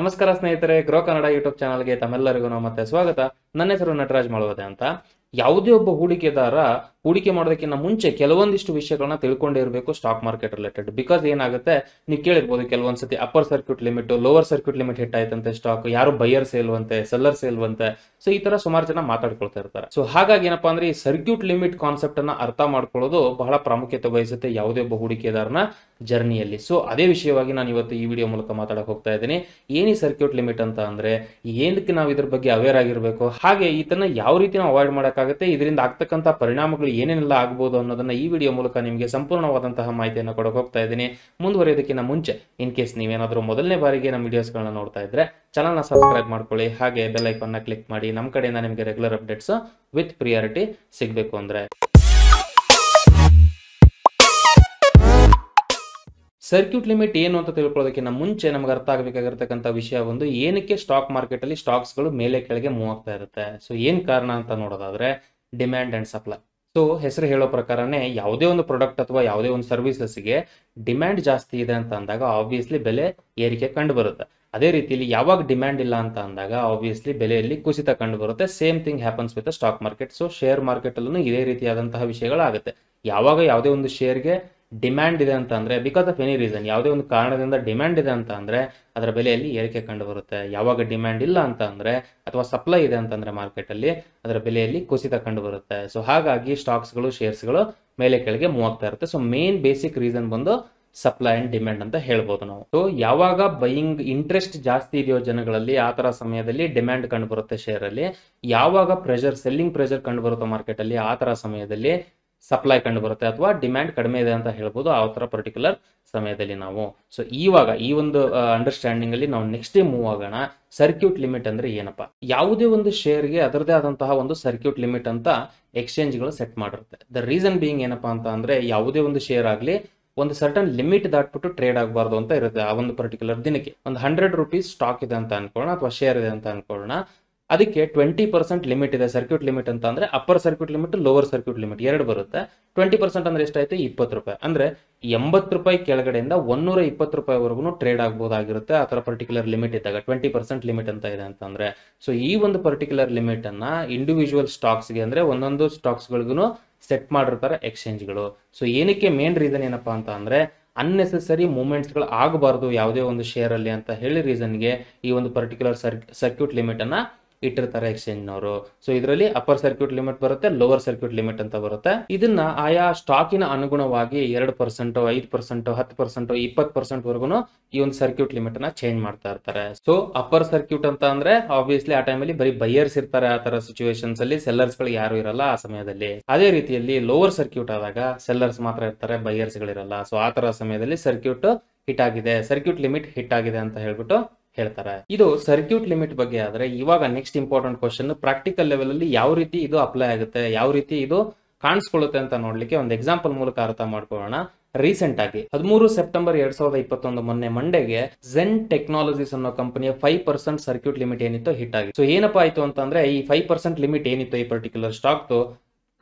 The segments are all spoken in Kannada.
ನಮಸ್ಕಾರ ಸ್ನೇಹಿತರೆ ಗ್ರೋ ಕನ್ನಡ ಯೂಟ್ಯೂಬ್ ಚಾನಲ್ಗೆ ತಮ್ಮೆಲ್ಲರಿಗೂ ಮತ್ತೆ ಸ್ವಾಗತ ನನ್ನ ಹೆಸರು ನಟರಾಜ್ ಮಾಡುವುದೇ ಅಂತ ಯಾವುದೇ ಒಬ್ಬ ಹೂಡಿಕೆದಾರ ಹೂಡಿಕೆ ಮಾಡೋದಕ್ಕಿಂತ ಮುಂಚೆ ಕೆಲವೊಂದಿಷ್ಟು ವಿಷಯಗಳನ್ನ ತಿಳ್ಕೊಂಡೇ ಇರಬೇಕು ಸ್ಟಾಕ್ ಮಾರ್ಕೆಟ್ ರಿಲೇಟೆಡ್ ಬಿಕಾಸ್ ಏನಾಗುತ್ತೆ ನೀವು ಕೇಳಿರ್ಬೋದು ಕೆಲವೊಂದ್ಸತಿ upper circuit limit lower circuit limit hit ಆಯ್ತಂತೆ ಸ್ಟಾಕ್ ಯಾರು ಬೈಯರ್ ಸೇಲ್ವಂತೆ ಸೆಲ್ಲರ್ ಸೇಲ್ವಂತೆ ಸೊ ಈ ತರ ಸುಮಾರು ಜನ ಮಾತಾಡ್ಕೊಳ್ತಾ ಇರ್ತಾರೆ ಸೊ ಹಾಗಾಗಿ ಏನಪ್ಪಾ ಅಂದ್ರೆ ಈ ಸರ್ಕ್ಯೂಟ್ ಲಿಮಿಟ್ ಕಾನ್ಸೆಪ್ಟ್ ಅನ್ನ ಅರ್ಥ ಮಾಡ್ಕೊಳ್ಳೋದು ಬಹಳ ಪ್ರಾಮುಖ್ಯತೆ ವಹಿಸುತ್ತೆ ಯಾವುದೇ ಒಬ್ಬ ಹೂಡಿಕೆದಾರನ ಜರ್ನಿಯಲ್ಲಿ ಸೊ ಅದೇ ವಿಷಯವಾಗಿ ನಾನು ಇವತ್ತು ಈ ವಿಡಿಯೋ ಮೂಲಕ ಮಾತಾಡಕ್ ಹೋಗ್ತಾ ಇದ್ದೀನಿ ಏನಿ ಸರ್ಕ್ಯೂಟ್ ಲಿಮಿಟ್ ಅಂತ ಅಂದ್ರೆ ಏನಕ್ಕೆ ನಾವು ಇದ್ರ ಬಗ್ಗೆ ಅವೇರ್ ಆಗಿರ್ಬೇಕು ಹಾಗೆ ಈತನ ಯಾವ ರೀತಿ ನಾವು ಅವಾಯ್ಡ್ ಮಾಡಕ್ ಇದರಿಂದ ಆಗ್ತಕ್ಕಂಥ ಪರಿಣಾಮಗಳು ಏನೇನೆಲ್ಲ ಆಗಬಹುದು ಅನ್ನೋದನ್ನ ಈ ವಿಡಿಯೋ ಮೂಲಕ ನಿಮಗೆ ಸಂಪೂರ್ಣವಾದಂತಹ ಮಾಹಿತಿಯನ್ನು ಕೊಡಕ್ಕೆ ಹೋಗ್ತಾ ಇದ್ದೀನಿ ಮುಂದುವರಿಯೋದಕ್ಕಿಂತ ಮುಂಚೆ ಇನ್ ಕೇಸ್ ನೀವೇನಾದರೂ ಮೊದಲನೇ ಬಾರಿಗೆ ನಮ್ಮ ವಿಡಿಯೋಸ್ಗಳನ್ನ ನೋಡ್ತಾ ಇದ್ರೆ ಚಾನಲ್ನ ಸಬ್ಸ್ಕ್ರೈಬ್ ಮಾಡ್ಕೊಳ್ಳಿ ಹಾಗೆ ಬೆಲ್ಲೈಕನ್ನ ಕ್ಲಿಕ್ ಮಾಡಿ ನಮ್ಮ ಕಡೆಯಿಂದ ನಿಮಗೆ ರೆಗ್ಯುಲರ್ ಅಪ್ಡೇಟ್ಸ್ ವಿತ್ ಪ್ರಿಯಾರಿಟಿ ಸಿಗಬೇಕು ಅಂದ್ರೆ ಸರ್ಕ್ಯೂಟ್ ಲಿಮಿಟ್ ಏನು ಅಂತ ತಿಳ್ಕೊಳ್ಳೋದಕ್ಕಿಂತ ಮುಂಚೆ ನಮ್ಗೆ ಅರ್ಥ ಆಗಬೇಕಾಗಿರ್ತಕ್ಕಂಥ ವಿಷಯ ಒಂದು ಏನಕ್ಕೆ ಸ್ಟಾಕ್ ಮಾರ್ಕೆಟಲ್ಲಿ ಸ್ಟಾಕ್ಸ್ಗಳು ಮೇಲೆ ಕೆಳಗೆ ಮೂವ್ ಆಗ್ತಾ ಇರುತ್ತೆ ಸೊ ಏನು ಕಾರಣ ಅಂತ ನೋಡೋದಾದ್ರೆ ಡಿಮ್ಯಾಂಡ್ ಆ್ಯಂಡ್ ಸಪ್ಲೈ ಸೊ ಹೆಸರು ಹೇಳೋ ಪ್ರಕಾರನೇ ಯಾವುದೇ ಒಂದು ಪ್ರಾಡಕ್ಟ್ ಅಥವಾ ಯಾವುದೇ ಒಂದು ಸರ್ವಿಸಸ್ಗೆ ಡಿಮ್ಯಾಂಡ್ ಜಾಸ್ತಿ ಇದೆ ಅಂತ ಅಂದಾಗ ಆಬ್ವಿಯಸ್ಲಿ ಬೆಲೆ ಏರಿಕೆ ಕಂಡು ಬರುತ್ತೆ ಅದೇ ರೀತಿಯಲ್ಲಿ ಯಾವಾಗ ಡಿಮ್ಯಾಂಡ್ ಇಲ್ಲ ಅಂತ ಅಂದಾಗ ಆಬ್ವಿಯಸ್ಲಿ ಬೆಲೆಯಲ್ಲಿ ಕುಸಿತ ಕಂಡು ಬರುತ್ತೆ same thing happens with stock market so share ಮಾರ್ಕೆಟಲ್ಲೂ ಇದೇ ರೀತಿಯಾದಂತಹ ವಿಷಯಗಳಾಗುತ್ತೆ ಯಾವಾಗ ಯಾವುದೇ ಒಂದು ಶೇರ್ಗೆ ಡಿಮ್ಯಾಂಡ್ ಇದೆ ಅಂತ ಅಂದರೆ ಬಿಕಾಸ್ ಆಫ್ ಎನಿ ರೀಸನ್ ಯಾವುದೇ ಒಂದು ಕಾರಣದಿಂದ ಡಿಮ್ಯಾಂಡ್ ಇದೆ ಅಂತ ಅಂದ್ರೆ ಅದರ ಬೆಲೆಯಲ್ಲಿ ಏರಿಕೆ ಕಂಡುಬರುತ್ತೆ ಯಾವಾಗ ಡಿಮ್ಯಾಂಡ್ ಇಲ್ಲ ಅಂತ ಅಂದ್ರೆ ಅಥವಾ ಸಪ್ಲೈ ಇದೆ ಮಾರ್ಕೆಟ್ ಮಾರ್ಕೆಟಲ್ಲಿ ಅದರ ಬೆಲೆಯಲ್ಲಿ ಕುಸಿತ ಕಂಡುಬರುತ್ತೆ ಸೊ ಹಾಗಾಗಿ ಸ್ಟಾಕ್ಸ್ ಶೇರ್ಸ್ ಶೇರ್ಸ್ಗಳು ಮೇಲೆ ಕೆಳಗೆ ಮೂವಾಗ್ತಾ ಇರುತ್ತೆ ಸೊ ಮೇನ್ ಬೇಸಿಕ್ ರೀಸನ್ ಬಂದು ಸಪ್ಲೈ ಅಂಡ್ ಡಿಮ್ಯಾಂಡ್ ಅಂತ ಹೇಳ್ಬೋದು ನಾವು ಸೊ ಯಾವಾಗ ಬೈಯಿಂಗ್ ಇಂಟ್ರೆಸ್ಟ್ ಜಾಸ್ತಿ ಇದೆಯೋ ಜನಗಳಲ್ಲಿ ಆ ತರ ಸಮಯದಲ್ಲಿ ಡಿಮ್ಯಾಂಡ್ ಕಂಡು ಬರುತ್ತೆ ಶೇರ್ ಅಲ್ಲಿ ಯಾವಾಗ ಪ್ರೆಷರ್ ಸೆಲ್ಲಿಂಗ್ ಪ್ರೆಷರ್ ಕಂಡು ಬರುತ್ತೆ ಮಾರ್ಕೆಟ್ ಅಲ್ಲಿ ಆ ತರ ಸಮಯದಲ್ಲಿ ಸಪ್ಲೈ ಕಂಡು ಬರುತ್ತೆ ಅಥವಾ ಡಿಮ್ಯಾಂಡ್ ಕಡಿಮೆ ಇದೆ ಅಂತ ಹೇಳ್ಬೋದು ಆ ಥರ ಪರ್ಟಿಕ್ಯುಲರ್ ಸಮಯದಲ್ಲಿ ನಾವು ಸೊ ಇವಾಗ ಈ ಒಂದು ಅಂಡರ್ಸ್ಟ್ಯಾಂಡಿಂಗ್ ಅಲ್ಲಿ ನಾವು ನೆಕ್ಸ್ಟ್ ಮೂವ್ ಆಗೋಣ ಸರ್ಕ್ಯೂಟ್ ಲಿಮಿಟ್ ಅಂದ್ರೆ ಏನಪ್ಪ ಯಾವುದೇ ಒಂದು ಶೇರ್ಗೆ ಅದರದೇ ಆದಂತಹ ಒಂದು ಸರ್ಕ್ಯೂಟ್ ಲಿಮಿಟ್ ಅಂತ ಎಕ್ಸ್ಚೇಂಜ್ಗಳು ಸೆಟ್ ಮಾಡಿರುತ್ತೆ ದ ರೀಸನ್ ಬೀಯಿಂಗ್ ಏನಪ್ಪಾ ಅಂತ ಅಂದ್ರೆ ಯಾವುದೇ ಒಂದು ಶೇರ್ ಆಗಲಿ ಒಂದು ಸರ್ಟನ್ ಲಿಮಿಟ್ ದಾಟ್ಬಿಟ್ಟು ಟ್ರೇಡ್ ಆಗಬಾರ್ದು ಅಂತ ಇರುತ್ತೆ ಆ ಒಂದು ಪರ್ಟಿಕ್ಯುಲರ್ ದಿನಕ್ಕೆ ಒಂದು ಹಂಡ್ರೆಡ್ ರುಪೀಸ್ ಸ್ಟಾಕ್ ಇದೆ ಅಂತ ಅನ್ಕೊಳ್ಳೋಣ ಅಥವಾ ಶೇರ್ ಇದೆ ಅಂತ ಅನ್ಕೊಳ್ಳೋಣ ಅದಕ್ಕೆ ಟ್ವೆಂಟಿ ಪರ್ಸೆಂಟ್ ಲಿಮಿಟ್ ಇದೆ ಸರ್ಕ್ಯೂಟ್ ಲಿಮಿಟ್ ಅಂತ ಅಂದ್ರೆ upper circuit limit lower circuit limit ಎರಡು ಬರುತ್ತೆ ಟ್ವೆಂಟಿ ಪರ್ಸೆಂಟ್ ಅಂದ್ರೆ ಎಷ್ಟಾಯ್ತು ಇಪ್ಪತ್ತು ರೂಪಾಯಿ ಅಂದ್ರೆ ಎಂಬತ್ತು ರೂಪಾಯಿ ಕೆಳಗಡೆಯಿಂದ ಒನ್ನೂರ ಇಪ್ಪತ್ತು ರೂಪಾಯಿವರೆಗೂ ಟ್ರೇಡ್ ಆಗ್ಬೋದಾಗಿರುತ್ತೆ ಆ ಥರ ಪರ್ಟಿಕ್ಯುಲರ್ ಲಿಮಿಟ್ ಇದ್ದಾಗ ಟ್ವೆಂಟಿ ಪರ್ಸೆಂಟ್ ಲಿಮಿಟ್ ಅಂತ ಇದೆ ಅಂತಂದ್ರೆ ಸೊ ಈ ಒಂದು ಪರ್ಟಿಕ್ಯುಲರ್ ಲಿಮಿಟ್ ಅನ್ನ ಇಂಡಿವಿಜುವಲ್ ಸ್ಟಾಕ್ಸ್ಗೆ ಅಂದ್ರೆ ಒಂದೊಂದು ಸ್ಟಾಕ್ಸ್ಗಳಿಗೂ ಸೆಟ್ ಮಾಡಿರ್ತಾರೆ ಎಕ್ಸ್ಚೇಂಜ್ಗಳು ಸೊ ಏನಕ್ಕೆ ಮೇನ್ ರೀಸನ್ ಏನಪ್ಪಾ ಅಂತ ಅಂದ್ರೆ ಅನ್ನೆಸೆಸರಿ ಮೂಮೆಂಟ್ಸ್ಗಳು ಆಗಬಾರ್ದು ಯಾವುದೇ ಒಂದು ಶೇರಲ್ಲಿ ಅಂತ ಹೇಳಿ ರೀಸನ್ಗೆ ಈ ಒಂದು ಪರ್ಟಿಕ್ಯುಲರ್ ಸರ್ಕ್ಯೂಟ್ ಲಿಮಿಟ್ ಅನ್ನ ಇಟ್ಟಿರ್ತಾರೆ ಎಕ್ಸ್ಚೇಂಜ್ ನವರು ಸೊ ಇದರಲ್ಲಿ ಅಪ್ಪರ್ ಸರ್ಕ್ಯೂಟ್ ಲಿಮಿಟ್ ಬರುತ್ತೆ ಲೋವರ್ ಸರ್ಕ್ಯೂಟ್ ಲಿಮಿಟ್ ಅಂತ ಬರುತ್ತೆ ಇದನ್ನ ಆಯಾ ಸ್ಟಾಕಿನ ಅನುಗುಣವಾಗಿ ಎರಡು ಪರ್ಸೆಂಟ್ ಐದು ಪರ್ಸೆಂಟ್ ಹತ್ತು ಪರ್ಸೆಂಟ್ ಇಪ್ಪತ್ತು ಪರ್ಸೆಂಟ್ ವರ್ಗೂ ಈ ಒಂದು ಸರ್ಕ್ಯೂಟ್ ಲಿಮಿಟ್ ನ ಚೇಂಜ್ ಮಾಡ್ತಾ ಇರ್ತಾರೆ ಸೊ ಅಪ್ಪರ್ ಸರ್ಕ್ಯೂಟ್ ಅಂತ ಅಂದ್ರೆ ಆಬ್ವಿಯಸ್ಲಿ ಆ ಟೈಮಲ್ಲಿ ಬರೀ ಬೈಯರ್ಸ್ ಇರ್ತಾರೆ ಆ ತರ ಸಿಚುವೇಶನ್ಸ್ ಅಲ್ಲಿ ಸೆಲ್ಲರ್ಸ್ ಗಳು ಯಾರು ಇರಲ್ಲ ಆ ಸಮಯದಲ್ಲಿ ಅದೇ ರೀತಿಯಲ್ಲಿ ಲೋವರ್ ಸರ್ಕ್ಯೂಟ್ ಆದಾಗ ಸೆಲ್ಲರ್ಸ್ ಮಾತ್ರ ಇರ್ತಾರೆ ಬೈಯರ್ಸ್ ಗಳಿರಲ್ಲ ಸೊ ಆ ತರ ಸಮಯದಲ್ಲಿ ಸರ್ಕ್ಯೂಟ್ ಹಿಟ್ ಆಗಿದೆ ಸರ್ಕ್ಯೂಟ್ ಲಿಮಿಟ್ ಹಿಟ್ ಆಗಿದೆ ಅಂತ ಹೇಳ್ಬಿಟ್ಟು ಹೇಳ್ತಾರೆ ಇದು ಸರ್ಕ್ಯೂಟ್ ಲಿಮಿಟ್ ಬಗ್ಗೆ ಆದ್ರೆ ಇವಾಗ next important question practical level ಅಲ್ಲಿ ಯಾವ ರೀತಿ ಇದು ಅಪ್ಲೈ ಆಗುತ್ತೆ ಯಾವ ರೀತಿ ಇದು ಕಾಣಿಸ್ಕೊಳ್ಳುತ್ತೆ ಅಂತ ನೋಡ್ಲಿಕ್ಕೆ ಒಂದು ಎಕ್ಸಾಂಪಲ್ ಮೂಲಕ ಅರ್ಥ ಮಾಡ್ಕೊಳ್ಳೋಣ ರೀಸೆಂಟ್ ಆಗಿ ಹದಿಮೂರು ಸೆಪ್ಟೆಂಬರ್ ಎರಡ್ ಸಾವಿರದ ಇಪ್ಪತ್ತೊಂದು ಮೊನ್ನೆ ಮಂಡೆಗೆ ಜೆನ್ ಟೆಕ್ನಾಲಜೀಸ್ ಅನ್ನೋ ಕಂಪನಿಯ ಫೈವ್ ಪರ್ಸೆಂಟ್ ಸರ್ಕ್ಯೂಟ್ ಲಿಮಿಟ್ ಏನಿತ್ತು ಹಿಟ್ ಆಗಿ ಸೊ ಏನಪ್ಪಾ ಆಯ್ತು ಅಂತಂದ್ರೆ ಈ ಫೈವ್ ಪರ್ಸೆಂಟ್ ಲಿಮಿಟ್ ಏನಿತ್ತು ಈ ಪರ್ಟಿಕ್ಯುಲರ್ ಸ್ಟಾಕ್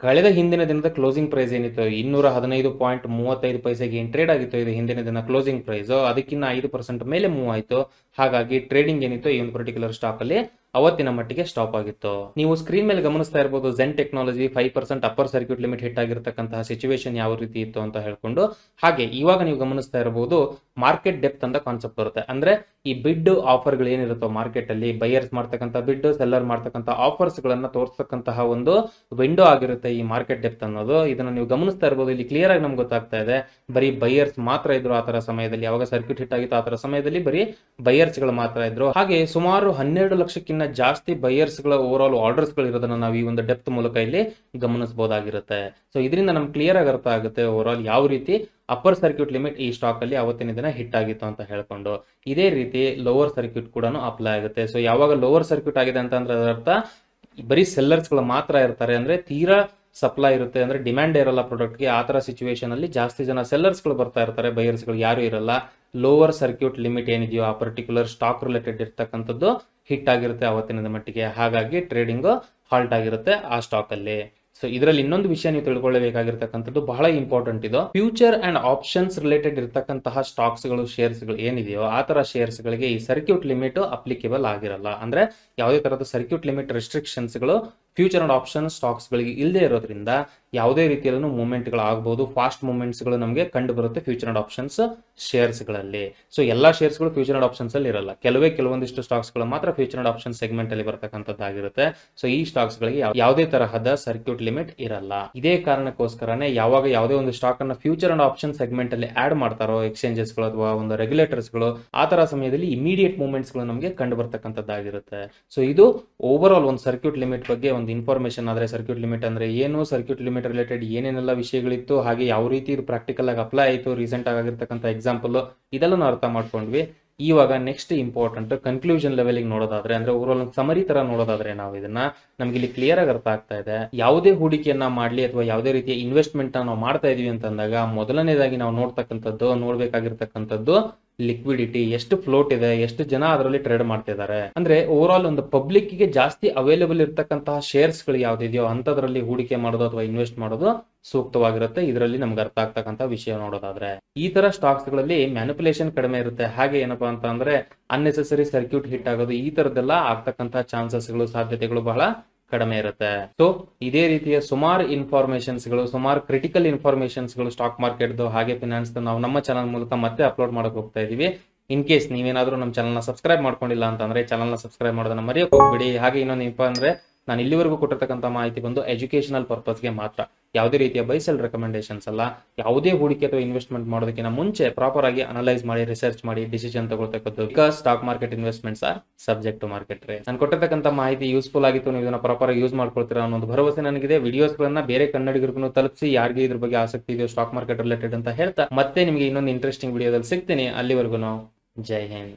ಕಳೆದ ಹಿಂದಿನ ದಿನದ ಕ್ಲೋಸಿಂಗ್ ಪ್ರೈಸ್ ಏನಿತ್ತು ಇನ್ನೂರ ಹದಿನೈದು ಪಾಯಿಂಟ್ ಮೂವತ್ತೈದು ಪೈಸೆಗೆ ಏನು ಟ್ರೇಡ್ ಆಗಿತ್ತು ಇದು ಹಿಂದಿನ ದಿನ ಕ್ಲೋಸಿಂಗ್ ಪ್ರೈಸ್ ಅದಕ್ಕಿಂತ ಐದು ಪರ್ಸೆಂಟ್ ಮೇಲೆ ಮೂವ್ ಆಯಿತು ಹಾಗಾಗಿ ಟ್ರೇಡಿಂಗ್ ಏನಿತ್ತು ಈ ಒಂದು ಪರ್ಟಿಕ್ಯುಲರ್ ಸ್ಟಾಕಲ್ಲಿ ಅವತ್ತಿನ ಮಟ್ಟಿಗೆ ಸ್ಟಾಪ್ ಆಗಿತ್ತು ನೀವು ಸ್ಕ್ರೀನ್ ಮೇಲೆ ಗಮನಿಸ್ತಾ ಇರಬಹುದು Zen technology five percent upper circuit limit hit ಆಗಿರತಕ್ಕಂತಹ ಸಿಚುವೇಶನ್ ಯಾವ ರೀತಿ ಇತ್ತು ಅಂತ ಹೇಳ್ಕೊಂಡು ಹಾಗೆ ಇವಾಗ ನೀವು ಗಮನಿಸ್ತಾ ಇರಬಹುದು ಮಾರ್ಕೆಟ್ ಡೆಪ್ತ್ ಅಂತ ಕಾನ್ಸೆಪ್ಟ್ ಬರುತ್ತೆ ಅಂದ್ರೆ ಈ ಬಿಡ್ ಆಫರ್ ಗಳು ಏನಿರುತ್ತೋ ಮಾರ್ಕೆಟ್ ಅಲ್ಲಿ ಬೈಯರ್ಸ್ ಮಾಡ್ತಕ್ಕಂಥ ಬಿಡ್ ಸೆಲ್ಲರ್ ಮಾಡ್ತಕ್ಕಂಥ ಆಫರ್ಸ್ ಗಳನ್ನ ತೋರಿಸತಕ್ಕಂತಹ ಒಂದು ವಿಂಡೋ ಆಗಿರುತ್ತೆ ಈ ಮಾರ್ಕೆಟ್ ಡೆಪ್ತ್ ಅನ್ನೋದು ಇದನ್ನ ನೀವು ಗಮನಿಸ್ತಾ ಇರಬಹುದು ಇಲ್ಲಿ ಕ್ಲಿಯರ್ ಆಗಿ ನಮ್ಗೆ ಗೊತ್ತಾಗ್ತಾ ಇದೆ ಬರೀ ಬೈಯರ್ಸ್ ಮಾತ್ರ ಇದ್ರು ಆತರ ಸಮಯದಲ್ಲಿ ಯಾವಾಗ ಸರ್ಕ್ಯೂಟ್ ಹಿಟ್ ಆಗಿತ್ತು ಆತರ ಸಮಯದಲ್ಲಿ ಬರೀ ಬೈಯರ್ಸ್ ಗಳು ಮಾತ್ರ ಇದ್ರು ಹಾಗೆ ಸುಮಾರು ಹನ್ನೆರಡು ಲಕ್ಷಕ್ಕಿಂತ ಇನ್ನ ಜಾಸ್ತಿ ಗಳ ಓವರ್ ಆಲ್ ಗಳು ಇರೋದನ್ನ ನಾವು ಈ ಒಂದು ಡೆಪ್ತ್ ಮೂಲಕ ಇಲ್ಲಿ ಗಮನಿಸಬಹುದಾಗಿರುತ್ತೆ ಸೊ ಇದರಿಂದ ನಮ್ಗೆ ಕ್ಲಿಯರ್ ಆಗಿ ಅರ್ಥ ಆಗುತ್ತೆ ಓವರ್ ಆಲ್ ಯಾವ ರೀತಿ ಅಪ್ಪರ್ ಸರ್ಕ್ಯೂಟ್ ಲಿಮಿಟ್ ಈ ಸ್ಟಾಕ್ ಅಲ್ಲಿ ಅವತ್ತಿನ ದಿನ ಹಿಟ್ ಆಗಿತ್ತು ಅಂತ ಹೇಳ್ಕೊಂಡು ಇದೇ ರೀತಿ ಲೋವರ್ ಸರ್ಕ್ಯೂಟ್ ಕೂಡ ಅಪ್ಲೈ ಆಗುತ್ತೆ ಸೊ ಯಾವಾಗ ಲೋವರ್ ಸರ್ಕ್ಯೂಟ್ ಆಗಿದೆ ಅಂತ ಅಂದ್ರೆ ಅರ್ಥ ಬರೀ ಗಳು ಮಾತ್ರ ಇರ್ತಾರೆ ಅಂದ್ರೆ ತೀರಾ ಸಪ್ಲೈ ಇರುತ್ತೆ ಅಂದ್ರೆ ಡಿಮ್ಯಾಂಡ್ ಇರಲ್ಲ ಪ್ರಾಡಕ್ಟ್ ಗೆ ಆತರ ಸಿಚುವೇಶನ್ ಅಲ್ಲಿ ಜಾಸ್ತಿ ಜನ ಸೆಲ್ಲರ್ಸ್ ಗಳು ಬರ್ತಾ ಇರ್ತಾರೆ ಬೈಯರ್ಸ್ ಗಳು ಯಾರು ಇರಲ್ಲ ಲೋವರ್ ಸರ್ಕ್ಯೂಟ್ ಲಿಮಿಟ್ ಏನಿದೆಯೋ ಆ ಪರ್ಟಿಕ್ಯುಲರ್ ಸ್ಟಾಕ್ ರಿಲೇಟೆಡ್ ಇರ್ತಕ್ಕಂಥದ್ದು ಹಿಟ್ ಆಗಿರುತ್ತೆ ಅವತ್ತಿನ ಮಟ್ಟಿಗೆ ಹಾಗಾಗಿ ಟ್ರೇಡಿಂಗ್ ಹಾಲ್ಟ್ ಆಗಿರುತ್ತೆ ಆ ಸ್ಟಾಕ್ ಅಲ್ಲಿ ಸೊ ಇದರಲ್ಲಿ ಇನ್ನೊಂದು ವಿಷಯ ನೀವು ತಿಳ್ಕೊಳ್ಳಬೇಕಾಗಿರ್ತಕ್ಕಂಥದ್ದು ಬಹಳ ಇಂಪಾರ್ಟೆಂಟ್ ಇದು ಫ್ಯೂಚರ್ ಅಂಡ್ ಆಪ್ಷನ್ಸ್ ರಿಲೇಟೆಡ್ ಇರತಕ್ಕಂತಹ ಸ್ಟಾಕ್ಸ್ ಗಳು ಶೇರ್ಸ್ ಗಳು ಏನಿದೆಯೋ ಆ ತರ ಶೇರ್ಸ್ ಗಳಿಗೆ ಈ ಸರ್ಕ್ಯೂಟ್ ಲಿಮಿಟ್ ಅಪ್ಲಿಕೇಬಲ್ ಆಗಿರಲ್ಲ ಅಂದ್ರೆ ಯಾವುದೇ ತರದ ಸರ್ಕ್ಯೂಟ್ ಲಿಮಿಟ್ ರೆಸ್ಟ್ರಿಕ್ಷನ್ಸ್ ಗಳು ಫ್ಯೂಚರ್ ಅಂಡ್ ಆಪ್ಷನ್ ಸ್ಟಾಕ್ಸ್ ಗಳಿಗೆ ಇಲ್ಲದೆ ಇರೋದ್ರಿಂದ ಯಾವುದೇ ರೀತಿಯಲ್ಲೂ ಗಳು ಆಗಬಹುದು ಫಾಸ್ಟ್ ಮೂವ್ಮೆಂಟ್ಸ್ ಗಳು ನಮಗೆ ಕಂಡು ಬರುತ್ತೆ ಫ್ಯೂಚರ್ ಅಂಡ್ ಆಪ್ಷನ್ಸ್ ಗಳಲ್ಲಿ ಸೊ ಎಲ್ಲ ಅಂಡ್ ಆಪ್ಷನ್ಸ್ ಅಲ್ಲಿ ಇರಲ್ಲ ಕೆಲವೇ ಕೆಲವೊಂದಿಷ್ಟು ಗಳು ಮಾತ್ರ ಫ್ಯೂಚರ್ ಅಂಡ್ ಆಪ್ಷನ್ ಸೆಗ್ಮೆಂಟ್ ಅಲ್ಲಿ ಬರ್ತಕ್ಕಂಥದ್ದಾಗಿರುತ್ತೆ ಸೊ ಈ ಸ್ಟಾಕ್ಸ್ ಗಳಿಗೆ ಯಾವುದೇ ತರಹದ ಸರ್ಕ್ಯೂಟ್ ಲಿಮಿಟ್ ಇರಲ್ಲ ಇದೇ ಕಾರಣಕ್ಕೋಸ್ಕರನೇ ಯಾವಾಗ ಯಾವುದೇ ಒಂದು ಸ್ಟಾಕ್ ಅನ್ನ ಫ್ಯೂಚರ್ ಅಂಡ್ ಆಪ್ಷನ್ ಸೆಗ್ಮೆಂಟ್ ಅಲ್ಲಿ ಆಡ್ ಮಾಡ್ತಾರೋ ಎಕ್ಸ್ಚೇಂಜಸ್ ಗಳು ಅಥವಾ ಒಂದು ರೆಗ್ಯುಲೇಟರ್ಸ್ ಗಳು ಆ ತರ ಸಮಯದಲ್ಲಿ ಇಮಿಡಿಯೇಟ್ ಮೂವ್ಮೆಂಟ್ಸ್ ಗಳು ನಮಗೆ ಕಂಡು ಬರ್ತಕ್ಕಂಥದ್ದಾಗಿರುತ್ತೆ ಸೊ ಇದು ಓವರ್ ಆಲ್ ಒಂದು ಸರ್ಕ್ಯೂಟ್ ಲಿಮಿಟ್ ಬಗ್ಗೆ ಒಂದು ಇನ್ಫಾರ್ಮೇಶನ್ ಆದ್ರೆ ಸರ್ಕ್ಯೂಟ್ ಲಿಮಿಟ್ ಅಂದ್ರೆ ಏನು ಸರ್ಕ್ಯೂಟ್ ಲಿಮಿಟ್ ರಿಲೇಟೆಡ್ ಏನೇನೆಲ್ಲ ವಿಷಯಗಳಿತ್ತು ಹಾಗೆ ಯಾವ ರೀತಿ ಇದು ಪ್ರಾಕ್ಟಿಕಲ್ ಆಗಿ ಅಪ್ಲೈ ಆಯಿತು ರೀಸೆಂಟ್ ಆಗಿರ್ತಕ್ಕಂಥ ಎಕ್ಸಾಮ್ ಎಕ್ಸಾಂಪಲ್ ಇದೆಲ್ಲ ನಾವು ಅರ್ಥ ಮಾಡ್ಕೊಂಡ್ವಿ ಇವಾಗ ನೆಕ್ಸ್ಟ್ ಇಂಪಾರ್ಟೆಂಟ್ ಕನ್ಕ್ಲೂಷನ್ ಲೆವೆಲಿಗೆ ನೋಡೋದಾದ್ರೆ ಅಂದ್ರೆ ಓವರ್ಆಲ್ ಒಂದು ಸಮರಿ ತರ ನೋಡೋದಾದ್ರೆ ನಾವು ಇದನ್ನ ನಮ್ಗೆ ಇಲ್ಲಿ ಕ್ಲಿಯರ್ ಆಗಿ ಅರ್ಥ ಆಗ್ತಾ ಇದೆ ಯಾವುದೇ ಹೂಡಿಕೆಯನ್ನ ಮಾಡ್ಲಿ ಅಥವಾ ಯಾವುದೇ ರೀತಿಯ ಇನ್ವೆಸ್ಟ್ಮೆಂಟ್ ನಾವು ಮಾಡ್ತಾ ಇದೀವಿ ಅಂತಂದಾಗ ಮೊದಲನೇದಾಗಿ ನಾವು ನೋಡ್ತಕ್ಕಂಥದ್ದು ನೋಡ್ಬೇಕಾಗಿರ್ತಕ್ಕಂಥದ್ದು ಲಿಕ್ವಿಡಿಟಿ ಎಷ್ಟು ಫ್ಲೋಟ್ ಇದೆ ಎಷ್ಟು ಜನ ಅದರಲ್ಲಿ ಟ್ರೇಡ್ ಮಾಡ್ತಿದ್ದಾರೆ ಅಂದ್ರೆ ಓವರ್ ಆಲ್ ಒಂದು ಪಬ್ಲಿಕ್ ಗೆ ಜಾಸ್ತಿ ಅವೈಲೇಬಲ್ ಇರತಕ್ಕಂತಹ ಶೇರ್ಸ್ ಗಳು ಯಾವ್ದಿದೆಯೋ ಅಂತದ್ರಲ್ಲಿ ಹೂಡಿಕೆ ಮಾಡೋದು ಅಥವಾ ಇನ್ವೆಸ್ಟ್ ಮಾಡೋದು ಸೂಕ್ತವಾಗಿರುತ್ತೆ ಇದರಲ್ಲಿ ನಮ್ಗೆ ಅರ್ಥ ಆಗ್ತಕ್ಕಂಥ ವಿಷಯ ನೋಡೋದಾದ್ರೆ ಈ ತರ ಸ್ಟಾಕ್ಸ್ ಗಳಲ್ಲಿ ಮ್ಯಾನಿಪುಲೇಷನ್ ಕಡಿಮೆ ಇರುತ್ತೆ ಹಾಗೆ ಏನಪ್ಪಾ ಅಂತ ಅಂದ್ರೆ ಅನ್ನೆಸೆಸರಿ ಸರ್ಕ್ಯೂಟ್ ಹಿಟ್ ಆಗೋದು ಈ ತರದೆಲ್ಲ ಆಗ್ತಕ್ಕಂತಹ ಚಾನ್ಸಸ್ ಗಳು ಸಾಧ್ಯತೆಗಳು ಬಹಳ ಕಡಿಮೆ ಇರುತ್ತೆ ಸೊ ಇದೇ ರೀತಿಯ ಸುಮಾರು ಇನ್ಫಾರ್ಮೇಶನ್ಸ್ ಗಳು ಸುಮಾರು ಕ್ರಿಟಿಕಲ್ ಇನ್ಫಾರ್ಮೇಶನ್ಸ್ ಗಳು ಸ್ಟಾಕ್ ಮಾರ್ಕೆಟ್ ಹಾಗೆ ಫಿನಾನ್ಸ್ ನಾವು ನಮ್ಮ ಚಾನಲ್ ಮೂಲಕ ಮತ್ತೆ ಅಪ್ಲೋಡ್ ಮಾಡಕ್ ಹೋಗ್ತಾ ಇದೀವಿ ಇನ್ ಕೇಸ್ ನೀವೇನಾದ್ರೂ ನಮ್ಮ ನ ಸಬ್ಸ್ಕ್ರೈಬ್ ಮಾಡ್ಕೊಂಡಿಲ್ಲ ಅಂತಂದ್ರೆ ನ ಸಬ್ಸ್ಕ್ರೈಬ್ ಮಾಡೋದನ್ನ ಮರೆಯೋಕೆ ಹೋಗ್ಬಿಡಿ ಹಾಗೆ ಇನ್ನೊಂದು ಏನಪ್ಪ ಅಂದ್ರೆ ನಾನು ಇಲ್ಲಿವರೆಗೂ ಕೊಟ್ಟಿರ್ತಕ್ಕಂಥ ಮಾಹಿತಿ ಬಂದು ಎಜುಕೇಶನಲ್ ಪರ್ಪಸ್ಗೆ ಮಾತ್ರ ಯಾವುದೇ ರೀತಿಯ ಬೈಸೆಲ್ ರೆಕಮೆಂಡೇಶನ್ಸ್ ಅಲ್ಲ ಯಾವುದೇ ಹೂಡಿಕೆ ಅಥವಾ ಇನ್ವೆಸ್ಟ್ಮೆಂಟ್ ಮಾಡೋದಕ್ಕಿಂತ ಮುಂಚೆ ಪ್ರಾಪರ್ ಆಗಿ ಅನಲೈಸ್ ಮಾಡಿ ರಿಸರ್ಚ್ ಮಾಡಿ ಡಿಸಿಷನ್ ತಗೊಳ್ತಕ್ಕದ್ದು because stock market investments are subject to market ರೇ ನಾನು ಕೊಟ್ಟಿರ್ತಕ್ಕಂಥ ಮಾಹಿತಿ ಯೂಸ್ಫುಲ್ ಆಗಿತ್ತು ನೀವು ಇದನ್ನ ಪ್ರಾಪರ್ ಆಗಿ ಯೂಸ್ ಮಾಡ್ಕೊಳ್ತೀರಾ ಅನ್ನೋದು ಭರವಸೆ ನನಗಿದೆ ವಿಡಿಯೋಸ್ಗಳನ್ನ ಬೇರೆ ಕನ್ನಡಿಗರಿಗೂ ತಲುಪಿಸಿ ಯಾರಿಗೆ ಇದ್ರ ಬಗ್ಗೆ ಆಸಕ್ತಿ ಇದೆಯೋ ಸ್ಟಾಕ್ ಮಾರ್ಕೆಟ್ ರಿಲೇಟೆಡ್ ಅಂತ ಹೇಳ್ತಾ ಮತ್ತೆ ನಿಮಗೆ ಇನ್ನೊಂದು ಇಂಟ್ರೆಸ್ಟಿಂಗ್ ವಿಡಿಯೋದಲ್ಲಿ ಸಿಗ್ತೀನಿ ಅಲ್ಲಿವರೆಗೂ ನಾವು ಜೈ ಹಿಂದ್